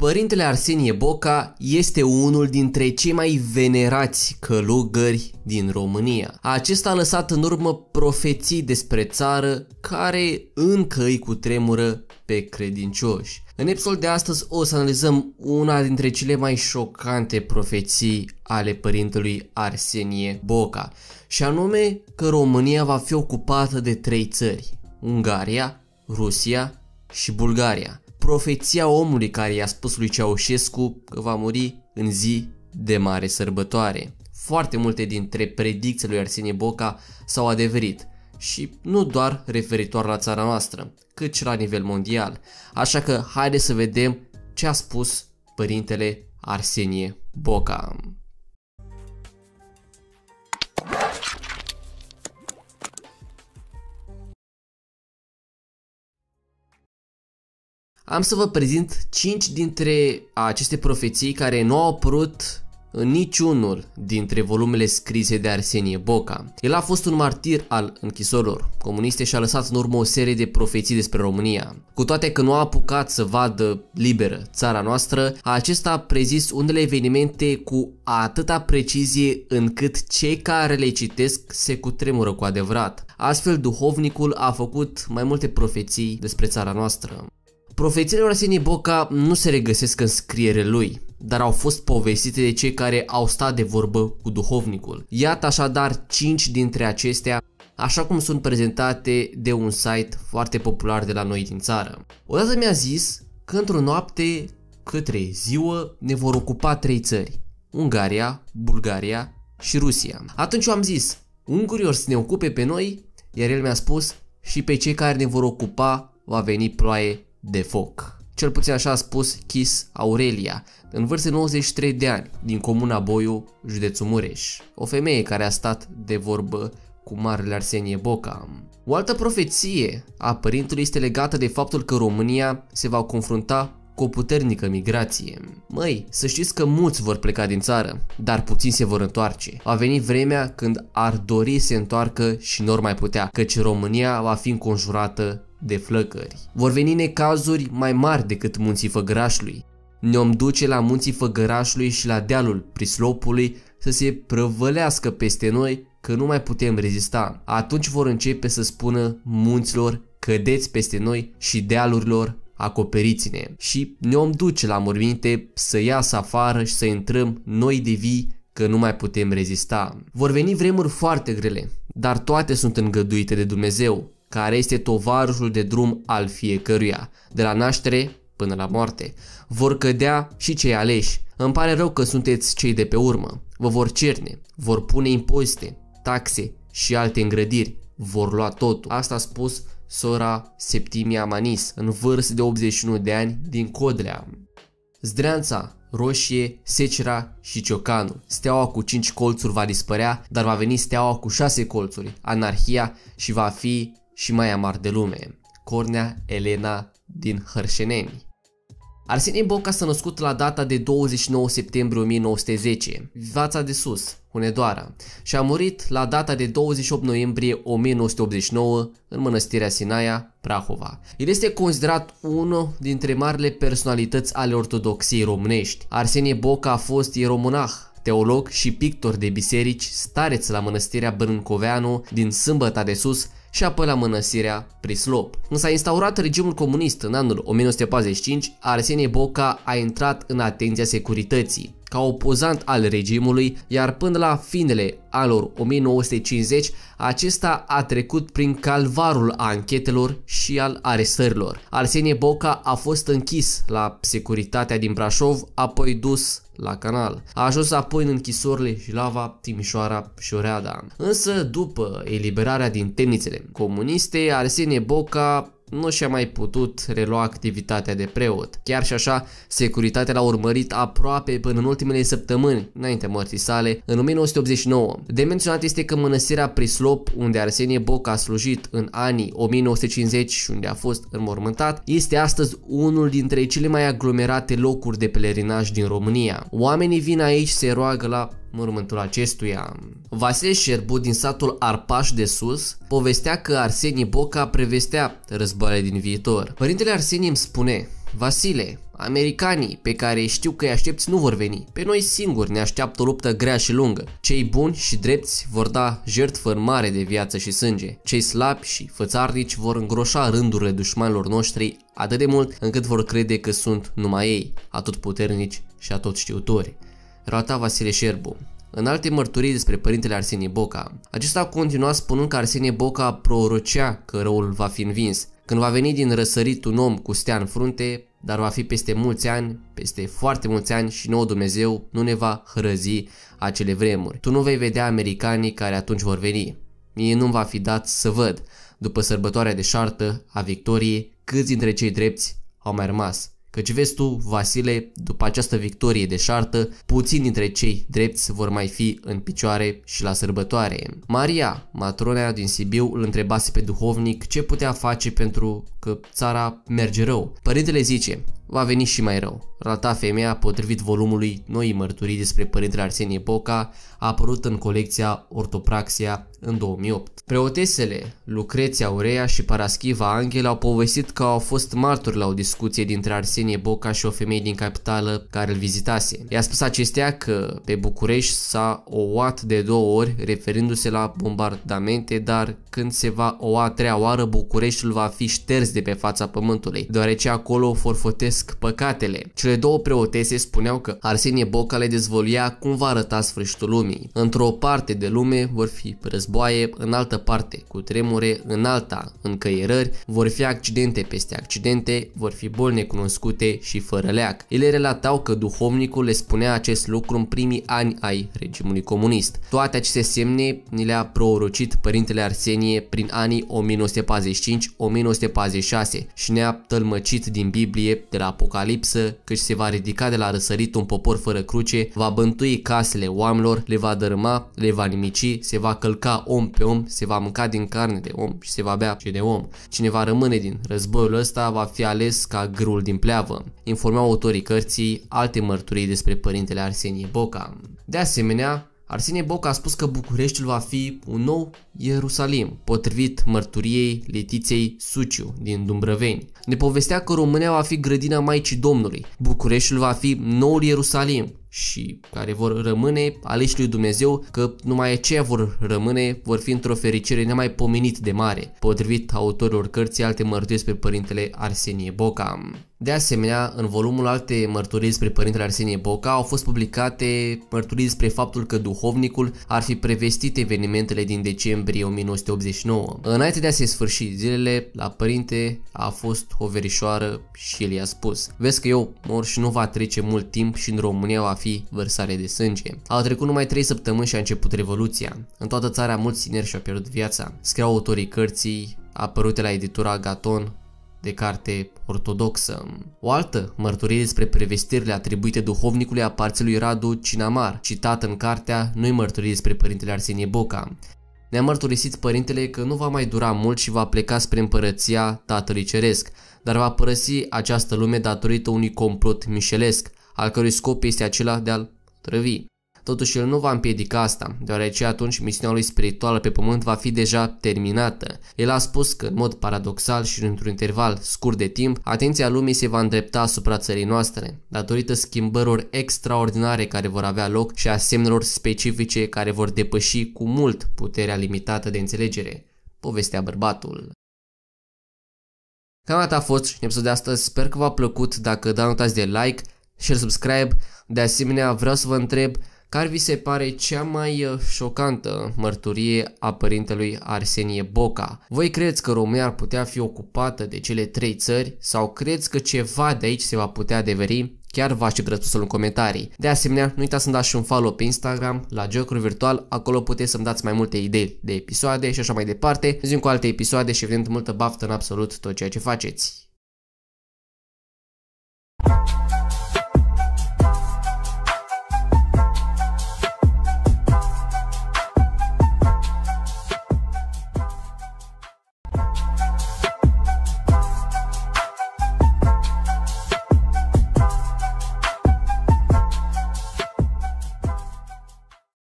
Părintele Arsenie Boca este unul dintre cei mai venerați călugări din România. Acesta a lăsat în urmă profeții despre țară care încă îi cutremură pe credincioși. În episodul de astăzi o să analizăm una dintre cele mai șocante profeții ale părintelui Arsenie Boca, și anume că România va fi ocupată de trei țări, Ungaria, Rusia și Bulgaria profeția omului care i-a spus lui Ceaușescu că va muri în zi de mare sărbătoare. Foarte multe dintre predicțiile lui Arsenie Boca s-au adeverit și nu doar referitor la țara noastră, cât și la nivel mondial. Așa că haide să vedem ce a spus părintele Arsenie Boca. Am să vă prezint 5 dintre aceste profeții care nu au apărut în niciunul dintre volumele scrise de Arsenie Boca. El a fost un martir al închisorilor comuniste și a lăsat în urmă o serie de profeții despre România. Cu toate că nu a apucat să vadă liberă țara noastră, acesta a prezis unele evenimente cu atâta precizie încât cei care le citesc se cutremură cu adevărat. Astfel, duhovnicul a făcut mai multe profeții despre țara noastră. Profețiile Orsini Boca nu se regăsesc în scriere lui, dar au fost povestite de cei care au stat de vorbă cu duhovnicul. Iată așadar 5 dintre acestea, așa cum sunt prezentate de un site foarte popular de la noi din țară. Odată mi-a zis că într-o noapte către ziua ne vor ocupa trei țări, Ungaria, Bulgaria și Rusia. Atunci eu am zis, ungurii ori să ne ocupe pe noi, iar el mi-a spus și pe cei care ne vor ocupa va veni ploaie de foc. Cel puțin așa a spus Chis Aurelia, în vârstă 93 de ani, din comuna Boiu, județul Mureș. O femeie care a stat de vorbă cu marele Arsenie Boca. O altă profeție a părintelui este legată de faptul că România se va confrunta cu o puternică migrație. Măi, să știți că mulți vor pleca din țară, dar puțini se vor întoarce. A venit vremea când ar dori să se întoarcă și nu mai putea, căci România va fi înconjurată de flăcări. Vor veni necazuri mai mari decât munții Făgărașului. Ne-om duce la munții Făgărașului și la dealul Prislopului să se prăvălească peste noi că nu mai putem rezista. Atunci vor începe să spună munților cădeți peste noi și dealurilor acoperiți-ne și ne-om duce la morminte să iasă afară și să intrăm noi de vii că nu mai putem rezista. Vor veni vremuri foarte grele, dar toate sunt îngăduite de Dumnezeu care este tovarul de drum al fiecăruia, de la naștere până la moarte. Vor cădea și cei aleși. Îmi pare rău că sunteți cei de pe urmă. Vă vor cerne, vor pune impozite, taxe și alte îngrădiri. Vor lua totul. Asta a spus sora Septimia Manis, în vârstă de 81 de ani, din Codlea. Zdreanța, Roșie, Secera și Ciocanu. Steaua cu 5 colțuri va dispărea, dar va veni steaua cu 6 colțuri, anarhia și va fi și mai amar de lume, Cornea Elena din Hărșeneni. Arsenie Boca s-a născut la data de 29 septembrie 1910, Vața de Sus, Hunedoara, și a murit la data de 28 noiembrie 1989 în mănăstirea Sinaia, Prahova. El este considerat unul dintre marile personalități ale ortodoxiei românești. Arsenie Boca a fost ieromonah, teolog și pictor de biserici, stareț la mănăstirea Brâncoveanu din Sâmbăta de Sus, și apoi la mănăsirea Prislop. Când s-a instaurat regimul comunist în anul 1945, Arsenie Boca a intrat în atenția securității ca opozant al regimului, iar până la finele anilor 1950, acesta a trecut prin calvarul anchetelor și al arestărilor. Arsenie Boca a fost închis la securitatea din Brașov, apoi dus la canal. A ajuns apoi în închisorile Jilava, Timișoara și Oreada. Însă, după eliberarea din temnițele comuniste, Arsenie Boca nu și-a mai putut relua activitatea de preot. Chiar și așa, securitatea l-a urmărit aproape până în ultimele săptămâni, înainte mărții sale, în 1989. De menționat este că mănăstirea Prislop, unde Arsenie boc a slujit în anii 1950 și unde a fost înmormântat, este astăzi unul dintre cele mai aglomerate locuri de pelerinaj din România. Oamenii vin aici, se roagă la mormântul acestuia. Vasile Șerbu din satul Arpaș de Sus povestea că Arsenie Boca prevestea războaiele din viitor. Părintele Arsenie îmi spune, Vasile, americanii pe care știu că îi aștepți nu vor veni. Pe noi singuri ne așteaptă o luptă grea și lungă. Cei buni și drepți vor da jertfă mare de viață și sânge. Cei slabi și fățarnici vor îngroșa rândurile dușmanilor noștri atât de mult încât vor crede că sunt numai ei, puternici și știutori relata Vasile Șerbu. În alte mărturii despre părintele Arsenie Boca, acesta continua spunând că Arsenie Boca prorocea că răul va fi învins, când va veni din răsărit un om cu stea în frunte, dar va fi peste mulți ani, peste foarte mulți ani și nouă Dumnezeu nu ne va hrăzi acele vremuri. Tu nu vei vedea americanii care atunci vor veni. Mie nu-mi va fi dat să văd, după sărbătoarea de șartă a victoriei, câți dintre cei drepți au mai rămas. Căci vezi tu, Vasile, după această victorie de șartă, puțini dintre cei drepți vor mai fi în picioare și la sărbătoare. Maria, matrona din Sibiu, îl întrebase pe duhovnic ce putea face pentru că țara merge rău. Părintele zice, Va veni și mai rău. Rata femeia, potrivit volumului Noi mărturii despre părintele Arsenie Boca, a apărut în colecția Ortopraxia în 2008. Preotesele Lucreția Aurea și Paraschiva Angel au povestit că au fost martori la o discuție dintre Arsenie Boca și o femeie din capitală care îl vizitase. I-a spus acestea că pe București s-a ouat de două ori referindu-se la bombardamente, dar când se va oua a treia oară Bucureștiul va fi șters de pe fața pământului, deoarece acolo forfotesc mărturisesc păcatele. Cele două preotese spuneau că Arsenie Boca le dezvăluia cum va arăta sfârșitul lumii. Într-o parte de lume vor fi războaie, în altă parte cu tremure, în alta căierări, vor fi accidente peste accidente, vor fi boli necunoscute și fără leac. Ele relatau că duhovnicul le spunea acest lucru în primii ani ai regimului comunist. Toate aceste semne ni le-a prorocit părintele Arsenie prin anii 1945-1946 și ne-a tălmăcit din Biblie de la apocalipsă, căci se va ridica de la răsărit un popor fără cruce, va bântui casele oamenilor, le va dărâma, le va nimici, se va călca om pe om, se va mânca din carne de om și se va bea și de om. Cine va rămâne din războiul ăsta va fi ales ca grul din pleavă, informau autorii cărții alte mărturii despre părintele Arsenie Boca. De asemenea, Arsenie Boc a spus că Bucureștiul va fi un nou Ierusalim, potrivit mărturiei Letiței Suciu din Dumbrăveni. Ne povestea că România va fi grădina Maicii Domnului, Bucureștiul va fi noul Ierusalim și care vor rămâne aleși lui Dumnezeu că numai aceia vor rămâne, vor fi într-o fericire nemaipomenit de mare, potrivit autorilor cărții alte mărturii pe părintele Arsenie Boca. De asemenea, în volumul alte mărturii despre Părintele Arsenie Boca au fost publicate mărturii despre faptul că duhovnicul ar fi prevestit evenimentele din decembrie 1989. Înainte de a se sfârși zilele, la părinte a fost o verișoară și el i-a spus Vezi că eu mor și nu va trece mult timp și în România va fi vărsare de sânge. Au trecut numai 3 săptămâni și a început revoluția. În toată țara mulți tineri și-au pierdut viața. Scriau autorii cărții apărute la editura Gaton de carte ortodoxă. O altă mărturie despre prevestirile atribuite duhovnicului aparții lui Radu Cinamar, citată în cartea Noi mărturii despre părintele Arsenie Boca. Ne-a mărturisit părintele că nu va mai dura mult și va pleca spre împărăția Tatălui Ceresc, dar va părăsi această lume datorită unui complot mișelesc, al cărui scop este acela de a-l trăvi. Totuși el nu va împiedica asta, deoarece atunci misiunea lui spirituală pe pământ va fi deja terminată. El a spus că, în mod paradoxal și într-un interval scurt de timp, atenția lumii se va îndrepta asupra țării noastre, datorită schimbărilor extraordinare care vor avea loc și a semnelor specifice care vor depăși cu mult puterea limitată de înțelegere. Povestea bărbatul. Cam atât a fost și episodul de astăzi. Sper că v-a plăcut. Dacă da, nu de like, și subscribe. De asemenea, vreau să vă întreb care vi se pare cea mai uh, șocantă mărturie a părintelui Arsenie Boca? Voi credeți că România ar putea fi ocupată de cele trei țări sau credeți că ceva de aici se va putea adeveri? Chiar vă aștept răspunsul în comentarii. De asemenea, nu uitați să-mi dați și un follow pe Instagram, la Jocuri Virtual, acolo puteți să-mi dați mai multe idei de episoade și așa mai departe. Zim cu alte episoade și evident multă baftă în absolut tot ceea ce faceți.